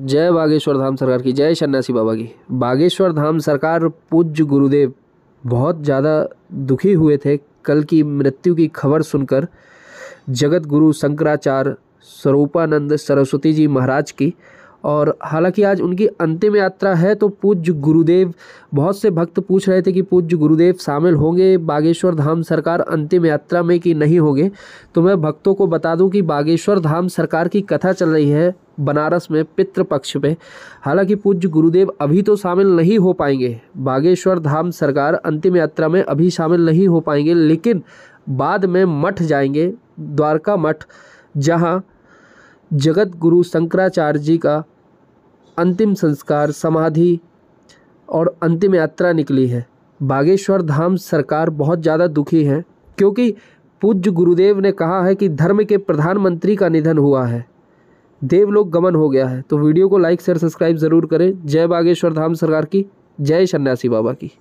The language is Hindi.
जय बागेश्वर धाम सरकार की जय सन्यासी बाबा की बागेश्वर धाम सरकार पूज्य गुरुदेव बहुत ज़्यादा दुखी हुए थे कल की मृत्यु की खबर सुनकर जगत गुरु शंकराचार्य स्वरूपानंद सरस्वती जी महाराज की और हालांकि आज उनकी अंतिम यात्रा है तो पूज्य गुरुदेव बहुत से भक्त पूछ रहे थे कि पूज्य गुरुदेव शामिल होंगे बागेश्वर धाम सरकार अंतिम यात्रा में कि नहीं होंगे तो मैं भक्तों को बता दूं कि बागेश्वर धाम सरकार की कथा चल रही है बनारस में पितृ पक्ष में हालांकि पूज्य गुरुदेव अभी तो शामिल नहीं हो पाएंगे बागेश्वर धाम सरकार अंतिम यात्रा में अभी शामिल नहीं हो पाएंगे लेकिन बाद में मठ जाएंगे द्वारका मठ जहाँ जगत गुरु शंकराचार्य जी का अंतिम संस्कार समाधि और अंतिम यात्रा निकली है बागेश्वर धाम सरकार बहुत ज़्यादा दुखी है क्योंकि पूज्य गुरुदेव ने कहा है कि धर्म के प्रधानमंत्री का निधन हुआ है देवलोक गमन हो गया है तो वीडियो को लाइक शेयर सब्सक्राइब ज़रूर करें जय बागेश्वर धाम सरकार की जय सन्यासी बाबा की